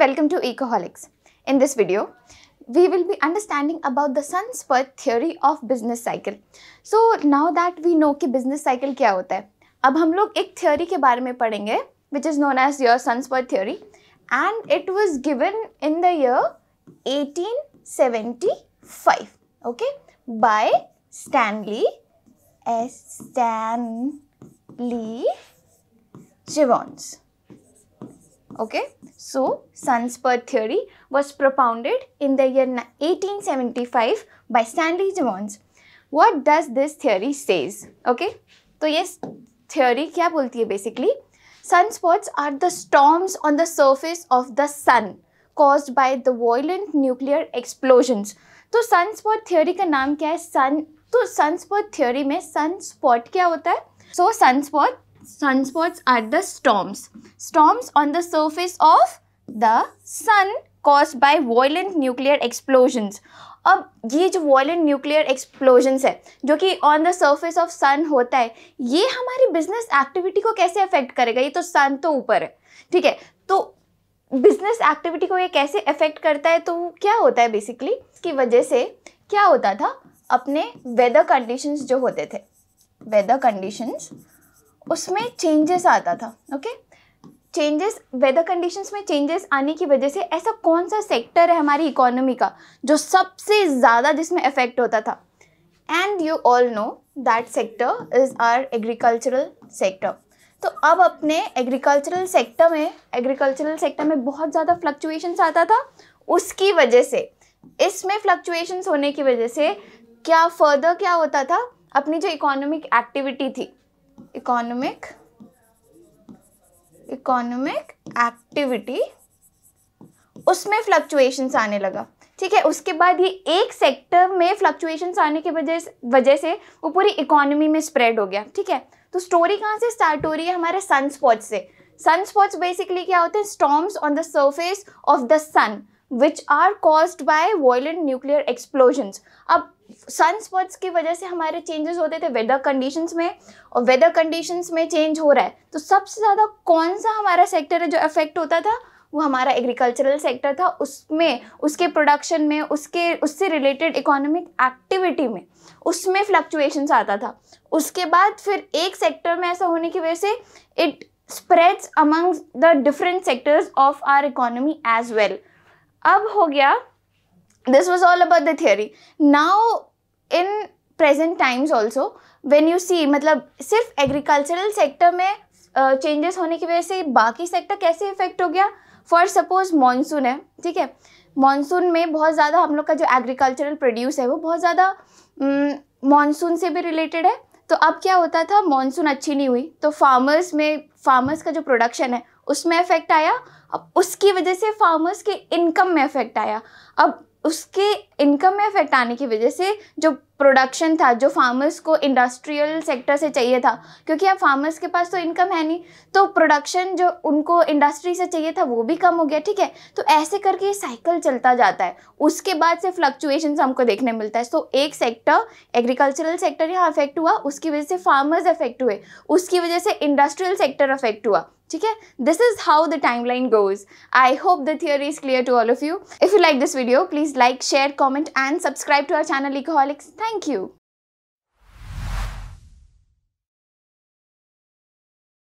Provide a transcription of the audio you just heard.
and welcome to Ecoholics. In this video, we will be understanding about the sunspot theory of business cycle. So now that we know कि business cycle क्या होता है अब हम लोग एक theory के बारे में पढ़ेंगे which is known as your sunspot theory and it was given in the year 1875 okay by Stanley S. Stanley Jevons. Okay, so sunspur theory was propounded in the year 1875 by Stanley Jevons. What does this theory says? Okay, तो ये theory क्या बोलती है basically? Sunspots are the storms on the surface of the sun caused by the violent nuclear explosions. तो sunspot theory का नाम क्या है? Sun तो sunspot theory में sunspot क्या होता है? So sunspot sunspots are the storms. Storms on the surface of the sun caused by violent nuclear explosions. अब ये जो वॉयलेंट न्यूक्लियर एक्सप्लोजन्स है जो कि on the surface of sun होता है ये हमारी बिजनेस एक्टिविटी को कैसे अफेक्ट करेगा ये तो सन तो ऊपर है ठीक है तो बिजनेस एक्टिविटी को ये कैसे अफेक्ट करता है तो क्या होता है बेसिकली इसकी वजह से क्या होता था अपने वेदर कंडीशंस जो होते थे वेदर कंडीशंस उसमें चेंजेस आता था ओके चेंजेस वेदर कंडीशंस में चेंजेस आने की वजह से ऐसा कौन सा सेक्टर है हमारी इकोनॉमी का जो सबसे ज़्यादा जिसमें इफेक्ट होता था and you all know that sector is our agricultural sector तो अब अपने एग्रीकल्चरल सेक्टर में एग्रीकल्चरल सेक्टर में बहुत ज़्यादा फ्लक्चुएशंस आता था उसकी वजह से इसमें फ्लक्चुएशंस होने की वजह से क्या फर्दर क्या होता था अपनी जो इकोनॉमिक एक्टिविटी थी इकोनॉमिक इकोनॉमिक एक्टिविटी उसमें फ्लक्चुएशंस आने लगा ठीक है उसके बाद ये एक सेक्टर में फ्लक्चुएशंस आने की वजह वजह से वो पूरी इकोनॉमी में स्प्रेड हो गया ठीक है तो स्टोरी कहाँ से स्टार्ट हो रही है हमारे सन स्पॉट से सन स्पॉट्स बेसिकली क्या होते हैं storms on the surface of the sun which are caused by violent nuclear explosions अब सनस्पॉट्स की वजह से हमारे चेंजेस होते थे वेदर कंडीशंस में और वेदर कंडीशंस में चेंज हो रहा है तो सबसे ज़्यादा कौन सा हमारा सेक्टर है जो अफेक्ट होता था वो हमारा एग्रीकल्चरल सेक्टर था उसमें उसके प्रोडक्शन में उसके उससे रिलेटेड इकोनॉमिक एक्टिविटी में उसमें फ्लक्चुएशंस आता था उसके बाद फिर एक सेक्टर में ऐसा होने की वजह से it spreads among the different sectors of our economy as well अब हो गया this was all about the theory now in present times also when you see मतलब सिर्फ agricultural sector में चेंजेस uh, होने की वजह से बाकी सेक्टर कैसे इफेक्ट हो गया फॉर सपोज मानसून है ठीक है मानसून में बहुत ज़्यादा हम लोग का जो एग्रीकल्चरल प्रोड्यूस है वो बहुत ज़्यादा मानसून mm, से भी रिलेटेड है तो अब क्या होता था मानसून अच्छी नहीं हुई तो फार्मर्स में फार्मर्स का जो प्रोडक्शन है उसमें इफेक्ट आया अब उसकी वजह से फार्मर्स के इनकम में इफेक्ट आया अब उसके इनकम में इफेक्ट आने की वजह से जो प्रोडक्शन था जो फार्मर्स को इंडस्ट्रियल सेक्टर से चाहिए था क्योंकि अब फार्मर्स के पास तो इनकम है नहीं तो प्रोडक्शन जो उनको इंडस्ट्री से चाहिए था वो भी कम हो गया ठीक है तो ऐसे करके ये साइकिल चलता जाता है उसके बाद से फ्लक्चुएशन हमको देखने मिलता है सो तो एक सेक्टर एग्रीकल्चरल सेक्टर यहाँ अफेक्ट हुआ उसकी वजह से फार्मर्स अफेक्ट हुए उसकी वजह से इंडस्ट्रियल सेक्टर अफेक्ट हुआ ठीक है this is how the time line goes I hope the theory is clear to all of you if you like this video please like share comment and subscribe to our channel Ecoholics thank Thank you.